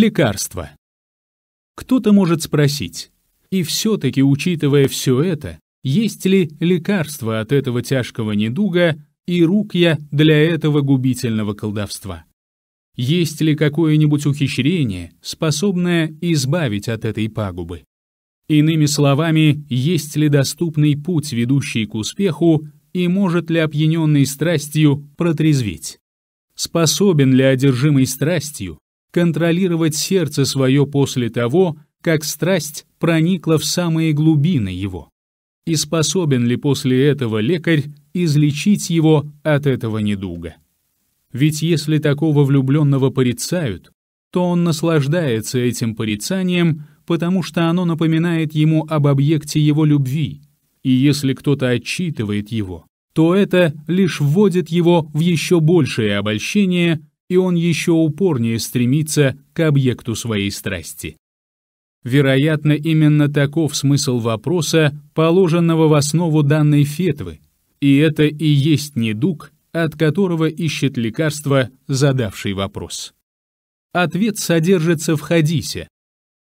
Лекарства. Кто-то может спросить, и все-таки, учитывая все это, есть ли лекарство от этого тяжкого недуга и рукья для этого губительного колдовства? Есть ли какое-нибудь ухищрение, способное избавить от этой пагубы? Иными словами, есть ли доступный путь, ведущий к успеху, и может ли опьяненный страстью протрезветь? Способен ли одержимый страстью контролировать сердце свое после того, как страсть проникла в самые глубины его. И способен ли после этого лекарь излечить его от этого недуга? Ведь если такого влюбленного порицают, то он наслаждается этим порицанием, потому что оно напоминает ему об объекте его любви, и если кто-то отчитывает его, то это лишь вводит его в еще большее обольщение, и он еще упорнее стремится к объекту своей страсти. Вероятно, именно таков смысл вопроса, положенного в основу данной фетвы, и это и есть недуг, от которого ищет лекарство задавший вопрос. Ответ содержится в хадисе.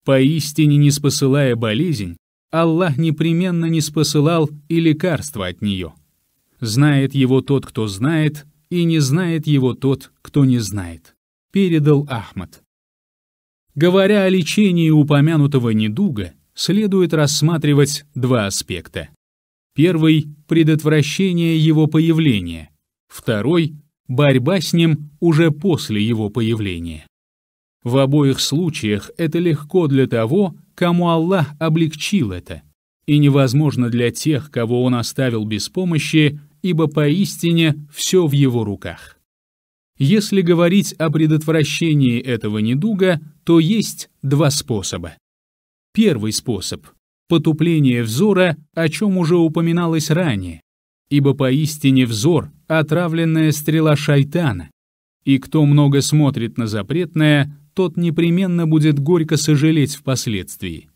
«Поистине не спосылая болезнь, Аллах непременно не спосылал и лекарство от нее. Знает его тот, кто знает, и не знает его тот, кто не знает», — передал Ахмад. Говоря о лечении упомянутого недуга, следует рассматривать два аспекта. Первый — предотвращение его появления. Второй — борьба с ним уже после его появления. В обоих случаях это легко для того, кому Аллах облегчил это, и невозможно для тех, кого Он оставил без помощи, ибо поистине все в его руках. Если говорить о предотвращении этого недуга, то есть два способа. Первый способ – потупление взора, о чем уже упоминалось ранее, ибо поистине взор – отравленная стрела шайтана, и кто много смотрит на запретное, тот непременно будет горько сожалеть впоследствии.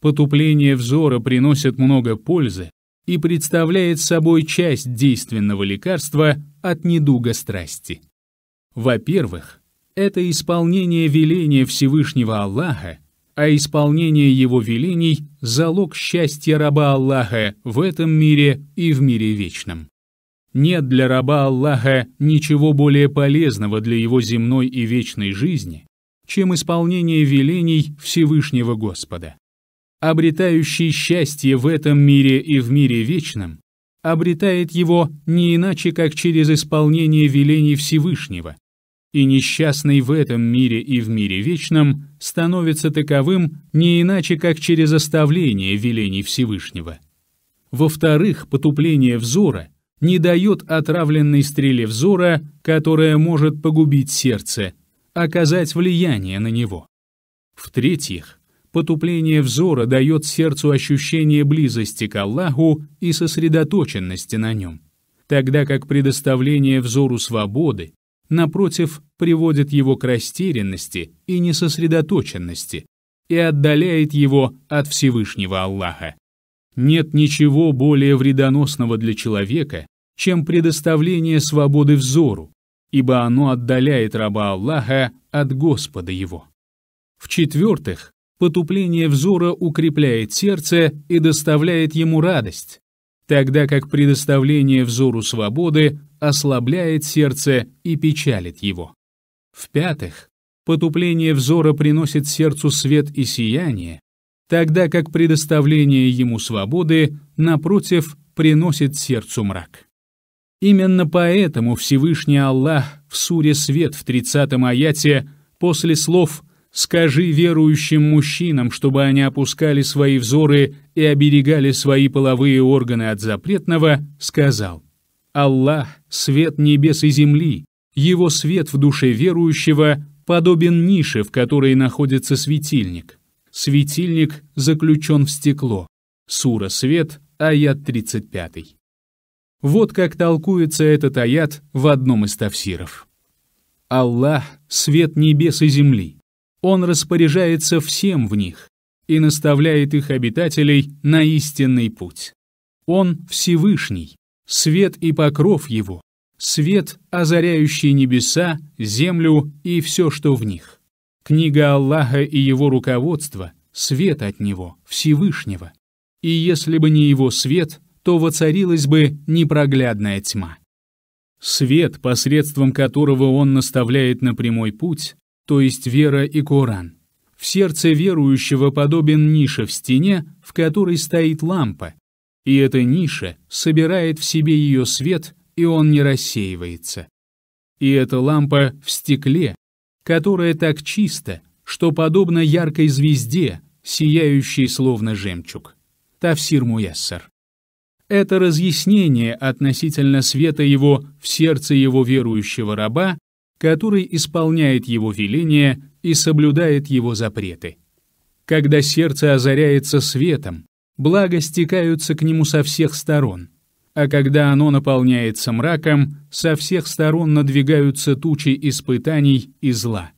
Потупление взора приносит много пользы, и представляет собой часть действенного лекарства от недуга страсти. Во-первых, это исполнение веления Всевышнего Аллаха, а исполнение его велений – залог счастья раба Аллаха в этом мире и в мире вечном. Нет для раба Аллаха ничего более полезного для его земной и вечной жизни, чем исполнение велений Всевышнего Господа обретающий счастье в этом мире и в мире вечном, обретает его не иначе, как через исполнение велений Всевышнего, и несчастный в этом мире и в мире вечном становится таковым не иначе, как через оставление велений Всевышнего. Во-вторых, потупление взора не дает отравленной стреле взора, которая может погубить сердце, оказать влияние на него. В-третьих, Потупление взора дает сердцу ощущение близости к Аллаху и сосредоточенности на нем, тогда как предоставление взору свободы, напротив, приводит его к растерянности и несосредоточенности и отдаляет его от Всевышнего Аллаха. Нет ничего более вредоносного для человека, чем предоставление свободы взору, ибо оно отдаляет раба Аллаха от Господа его. В-четвертых, потупление взора укрепляет сердце и доставляет ему радость, тогда как предоставление взору свободы ослабляет сердце и печалит его. В-пятых, потупление взора приносит сердцу свет и сияние, тогда как предоставление ему свободы, напротив, приносит сердцу мрак. Именно поэтому Всевышний Аллах в суре «Свет» в 30-м аяте после слов Скажи верующим мужчинам, чтобы они опускали свои взоры и оберегали свои половые органы от запретного, сказал, «Аллах — свет небес и земли, его свет в душе верующего подобен нише, в которой находится светильник. Светильник заключен в стекло. Сура «Свет», аят 35. Вот как толкуется этот аят в одном из тафсиров. Аллах — свет небес и земли. Он распоряжается всем в них и наставляет их обитателей на истинный путь. Он Всевышний, свет и покров его, свет, озаряющий небеса, землю и все, что в них. Книга Аллаха и его руководство — свет от него, Всевышнего. И если бы не его свет, то воцарилась бы непроглядная тьма. Свет, посредством которого он наставляет на прямой путь, то есть вера и Коран. В сердце верующего подобен нише в стене, в которой стоит лампа, и эта ниша собирает в себе ее свет, и он не рассеивается. И эта лампа в стекле, которая так чиста, что подобно яркой звезде, сияющей словно жемчуг. Тафсир Муяссар. Это разъяснение относительно света его в сердце его верующего раба который исполняет его веления и соблюдает его запреты. Когда сердце озаряется светом, благо стекаются к нему со всех сторон, а когда оно наполняется мраком, со всех сторон надвигаются тучи испытаний и зла.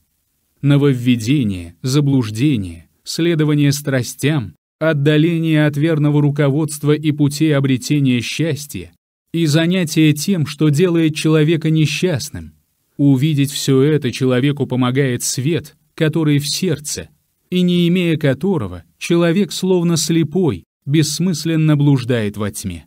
Нововведение, заблуждение, следование страстям, отдаление от верного руководства и путей обретения счастья и занятие тем, что делает человека несчастным – Увидеть все это человеку помогает свет, который в сердце, и не имея которого, человек словно слепой, бессмысленно блуждает во тьме.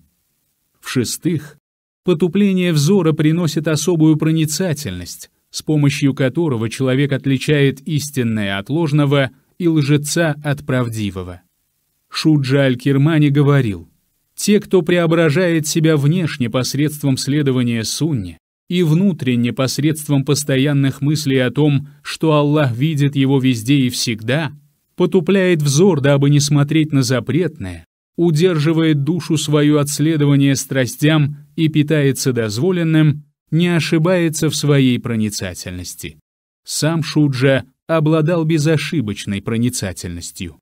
В-шестых, потупление взора приносит особую проницательность, с помощью которого человек отличает истинное от ложного и лжеца от правдивого. Шуджа Аль-Кирмани говорил, «Те, кто преображает себя внешне посредством следования сунне, и внутренне посредством постоянных мыслей о том, что Аллах видит его везде и всегда, потупляет взор, дабы не смотреть на запретное, удерживает душу свою от следования страстям и питается дозволенным, не ошибается в своей проницательности. Сам Шуджа обладал безошибочной проницательностью.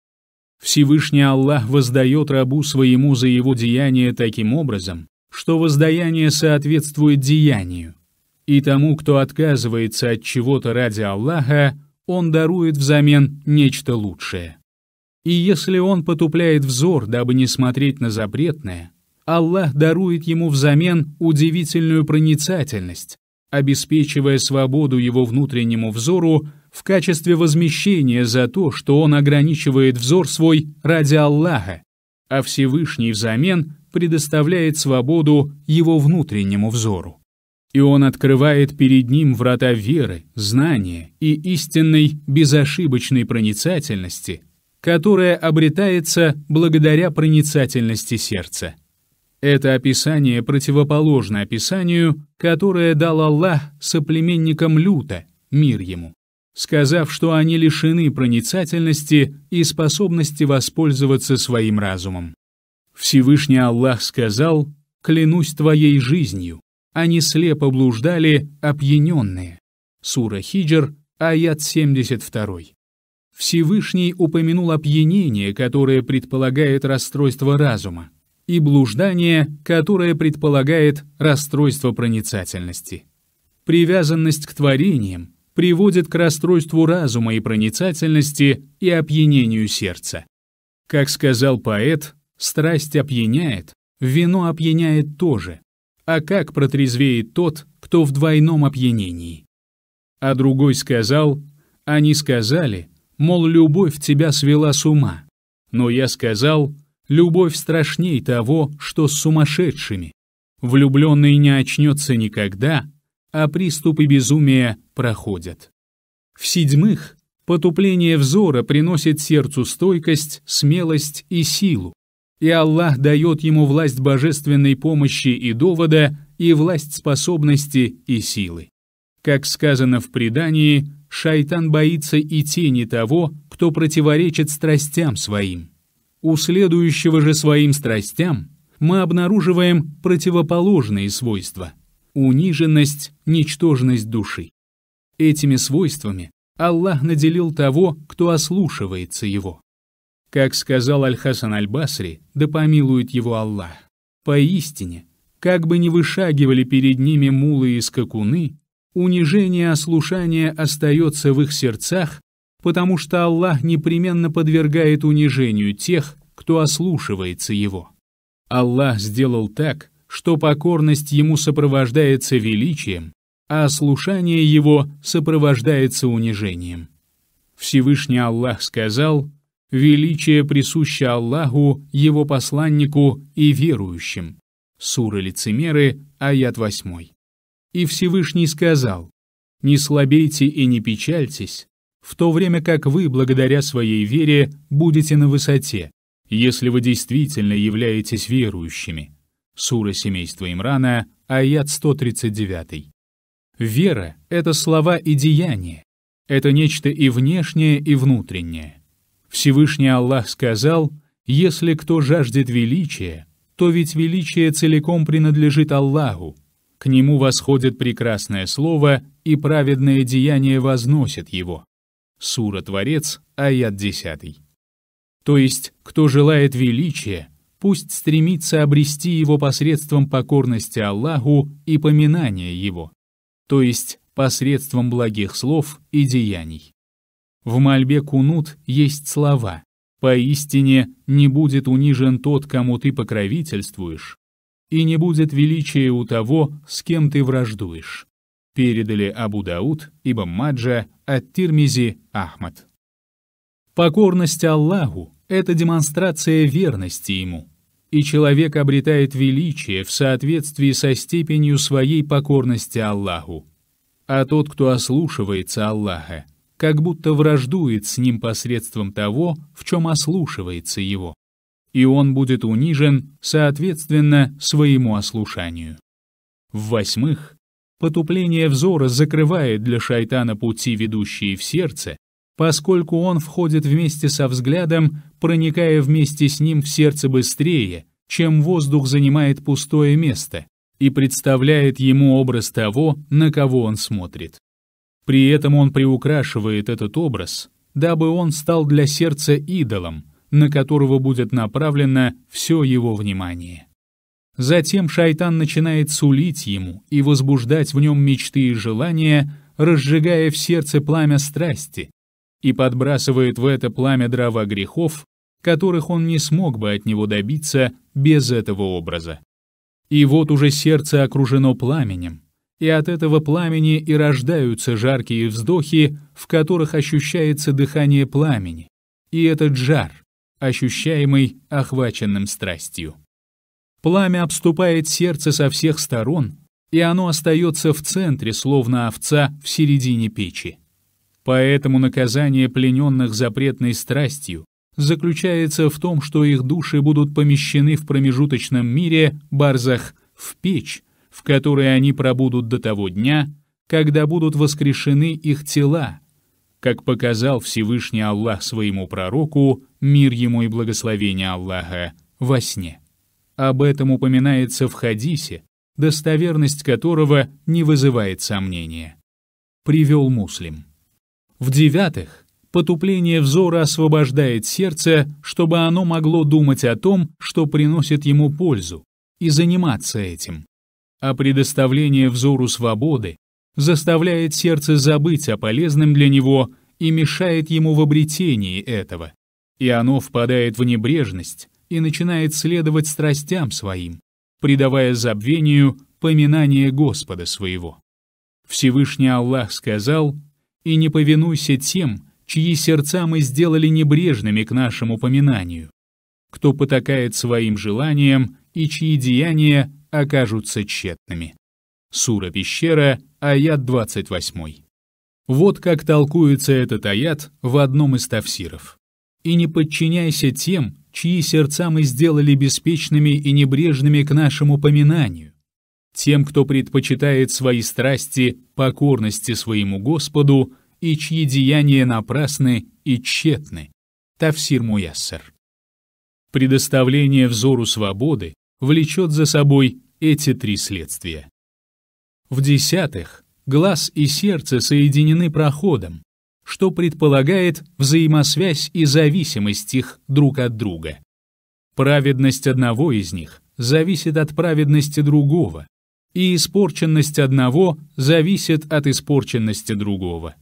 Всевышний Аллах воздает рабу своему за его деяние таким образом, что воздаяние соответствует деянию, и тому, кто отказывается от чего-то ради Аллаха, он дарует взамен нечто лучшее. И если он потупляет взор, дабы не смотреть на запретное, Аллах дарует ему взамен удивительную проницательность, обеспечивая свободу его внутреннему взору в качестве возмещения за то, что он ограничивает взор свой ради Аллаха, а Всевышний взамен предоставляет свободу его внутреннему взору. И он открывает перед ним врата веры, знания и истинной безошибочной проницательности, которая обретается благодаря проницательности сердца. Это описание противоположно описанию, которое дал Аллах соплеменникам Люта, мир ему, сказав, что они лишены проницательности и способности воспользоваться своим разумом. Всевышний Аллах сказал «Клянусь твоей жизнью». Они слепо блуждали, опьяненные. Сура Хиджр, аят 72. Всевышний упомянул опьянение, которое предполагает расстройство разума, и блуждание, которое предполагает расстройство проницательности. Привязанность к творениям приводит к расстройству разума и проницательности и опьянению сердца. Как сказал поэт, Страсть опьяняет, вино опьяняет тоже. А как протрезвеет тот, кто в двойном опьянении? А другой сказал, они сказали, мол, любовь тебя свела с ума. Но я сказал, любовь страшней того, что с сумасшедшими. Влюбленный не очнется никогда, а приступы безумия проходят. В-седьмых, потупление взора приносит сердцу стойкость, смелость и силу и Аллах дает ему власть божественной помощи и довода, и власть способности и силы. Как сказано в предании, шайтан боится и тени того, кто противоречит страстям своим. У следующего же своим страстям мы обнаруживаем противоположные свойства – униженность, ничтожность души. Этими свойствами Аллах наделил того, кто ослушивается его. Как сказал Аль-Хасан Аль-Басри, да помилует его Аллах, поистине, как бы ни вышагивали перед ними мулы и скакуны, унижение ослушания остается в их сердцах, потому что Аллах непременно подвергает унижению тех, кто ослушивается Его. Аллах сделал так, что покорность Ему сопровождается величием, а ослушание Его сопровождается унижением. Всевышний Аллах сказал – Величие присуще Аллаху, Его посланнику и верующим. Сура Лицемеры, аят 8. И Всевышний сказал, «Не слабейте и не печальтесь, в то время как вы, благодаря своей вере, будете на высоте, если вы действительно являетесь верующими». Сура семейства Имрана, аят 139. Вера — это слова и деяния, это нечто и внешнее, и внутреннее. Всевышний Аллах сказал, «Если кто жаждет величия, то ведь величие целиком принадлежит Аллаху. К нему восходит прекрасное слово, и праведное деяние возносит его». Сура Творец, аят 10. То есть, кто желает величия, пусть стремится обрести его посредством покорности Аллаху и поминания его, то есть посредством благих слов и деяний. В мольбе кунут есть слова «Поистине не будет унижен тот, кому ты покровительствуешь, и не будет величия у того, с кем ты враждуешь» передали Абу Дауд, Ибн Маджа, от Тирмизи, Ахмад. Покорность Аллаху — это демонстрация верности Ему, и человек обретает величие в соответствии со степенью своей покорности Аллаху. А тот, кто ослушивается Аллаха, как будто враждует с ним посредством того, в чем ослушивается его. И он будет унижен, соответственно, своему ослушанию. В-восьмых, потупление взора закрывает для шайтана пути, ведущие в сердце, поскольку он входит вместе со взглядом, проникая вместе с ним в сердце быстрее, чем воздух занимает пустое место, и представляет ему образ того, на кого он смотрит. При этом он приукрашивает этот образ, дабы он стал для сердца идолом, на которого будет направлено все его внимание. Затем шайтан начинает сулить ему и возбуждать в нем мечты и желания, разжигая в сердце пламя страсти, и подбрасывает в это пламя дрова грехов, которых он не смог бы от него добиться без этого образа. И вот уже сердце окружено пламенем, и от этого пламени и рождаются жаркие вздохи, в которых ощущается дыхание пламени, и этот жар, ощущаемый охваченным страстью. Пламя обступает сердце со всех сторон, и оно остается в центре, словно овца в середине печи. Поэтому наказание плененных запретной страстью заключается в том, что их души будут помещены в промежуточном мире, барзах, в печь, в которой они пробудут до того дня, когда будут воскрешены их тела, как показал Всевышний Аллах своему пророку, мир ему и благословение Аллаха, во сне. Об этом упоминается в хадисе, достоверность которого не вызывает сомнения. Привел муслим. В-девятых, потупление взора освобождает сердце, чтобы оно могло думать о том, что приносит ему пользу, и заниматься этим а предоставление взору свободы заставляет сердце забыть о полезном для него и мешает ему в обретении этого, и оно впадает в небрежность и начинает следовать страстям своим, придавая забвению поминание Господа своего. Всевышний Аллах сказал, «И не повинуйся тем, чьи сердца мы сделали небрежными к нашему поминанию, кто потакает своим желаниям и чьи деяния окажутся тщетными. Сура Пещера, аят 28. Вот как толкуется этот аят в одном из тафсиров. «И не подчиняйся тем, чьи сердца мы сделали беспечными и небрежными к нашему поминанию, тем, кто предпочитает свои страсти покорности своему Господу и чьи деяния напрасны и тщетны». Тафсир Муяссер. Предоставление взору свободы влечет за собой эти три следствия. В-десятых, глаз и сердце соединены проходом, что предполагает взаимосвязь и зависимость их друг от друга. Праведность одного из них зависит от праведности другого, и испорченность одного зависит от испорченности другого.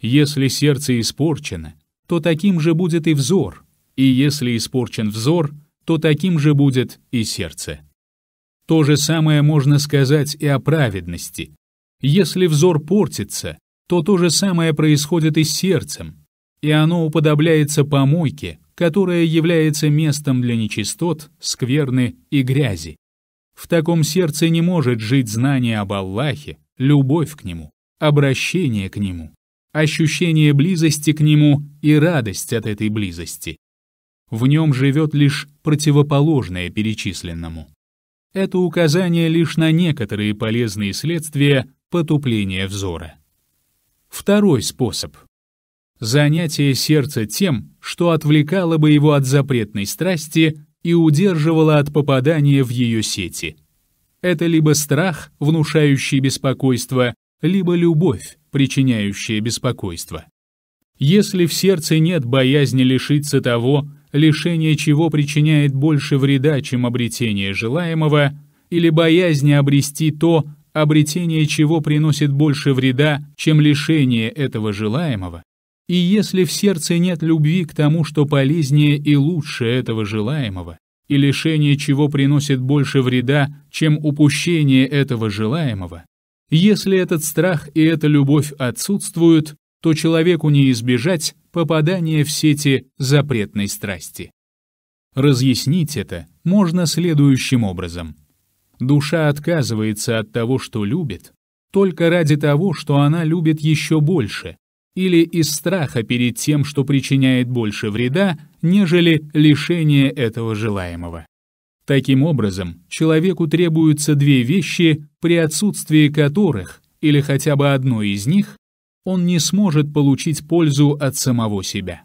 Если сердце испорчено, то таким же будет и взор, и если испорчен взор — то таким же будет и сердце. То же самое можно сказать и о праведности. Если взор портится, то то же самое происходит и с сердцем, и оно уподобляется помойке, которая является местом для нечистот, скверны и грязи. В таком сердце не может жить знание об Аллахе, любовь к Нему, обращение к Нему, ощущение близости к Нему и радость от этой близости. В нем живет лишь противоположное перечисленному. Это указание лишь на некоторые полезные следствия потупления взора. Второй способ. Занятие сердца тем, что отвлекало бы его от запретной страсти и удерживало от попадания в ее сети. Это либо страх, внушающий беспокойство, либо любовь, причиняющая беспокойство. Если в сердце нет боязни лишиться того, лишение чего причиняет больше вреда, чем обретение желаемого, или боязнь обрести то, обретение чего приносит больше вреда, чем лишение этого желаемого, и если в сердце нет любви к тому, что полезнее и лучше этого желаемого, и лишение чего приносит больше вреда, чем упущение этого желаемого, если этот страх и эта любовь отсутствуют, то человеку не избежать попадания в сети запретной страсти. Разъяснить это можно следующим образом. Душа отказывается от того, что любит, только ради того, что она любит еще больше, или из страха перед тем, что причиняет больше вреда, нежели лишение этого желаемого. Таким образом, человеку требуются две вещи, при отсутствии которых, или хотя бы одной из них, он не сможет получить пользу от самого себя.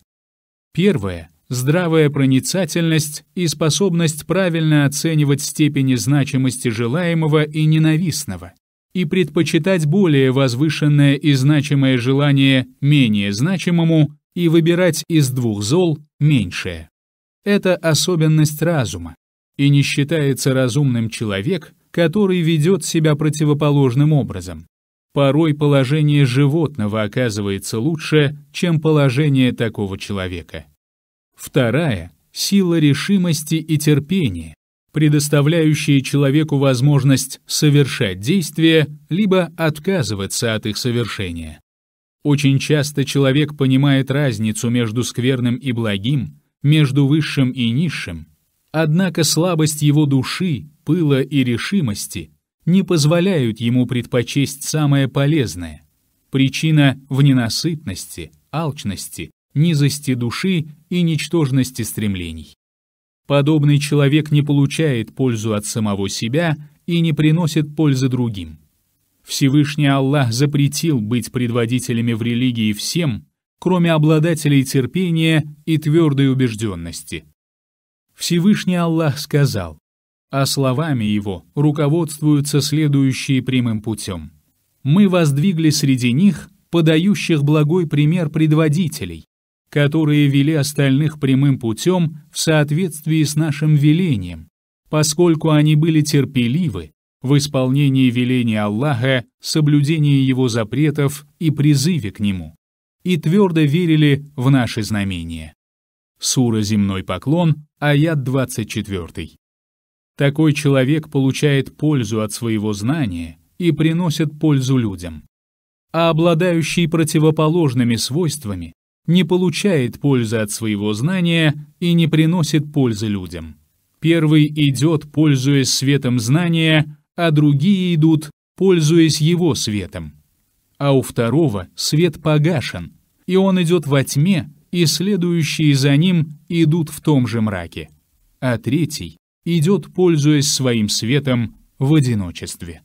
Первое – здравая проницательность и способность правильно оценивать степени значимости желаемого и ненавистного, и предпочитать более возвышенное и значимое желание менее значимому и выбирать из двух зол меньшее. Это особенность разума, и не считается разумным человек, который ведет себя противоположным образом. Порой положение животного оказывается лучше, чем положение такого человека. Вторая – сила решимости и терпения, предоставляющие человеку возможность совершать действия либо отказываться от их совершения. Очень часто человек понимает разницу между скверным и благим, между высшим и низшим, однако слабость его души, пыла и решимости не позволяют ему предпочесть самое полезное. Причина в ненасытности, алчности, низости души и ничтожности стремлений. Подобный человек не получает пользу от самого себя и не приносит пользы другим. Всевышний Аллах запретил быть предводителями в религии всем, кроме обладателей терпения и твердой убежденности. Всевышний Аллах сказал, а словами его руководствуются следующие прямым путем. «Мы воздвигли среди них подающих благой пример предводителей, которые вели остальных прямым путем в соответствии с нашим велением, поскольку они были терпеливы в исполнении веления Аллаха, соблюдении его запретов и призыве к нему, и твердо верили в наши знамения. Сура «Земной поклон», аят 24. Такой человек получает пользу от своего знания и приносит пользу людям. А обладающий противоположными свойствами не получает пользы от своего знания и не приносит пользы людям. Первый идет, пользуясь светом знания, а другие идут, пользуясь его светом. А у второго свет погашен, и он идет во тьме, и следующие за ним идут в том же мраке. А третий идет, пользуясь своим светом в одиночестве.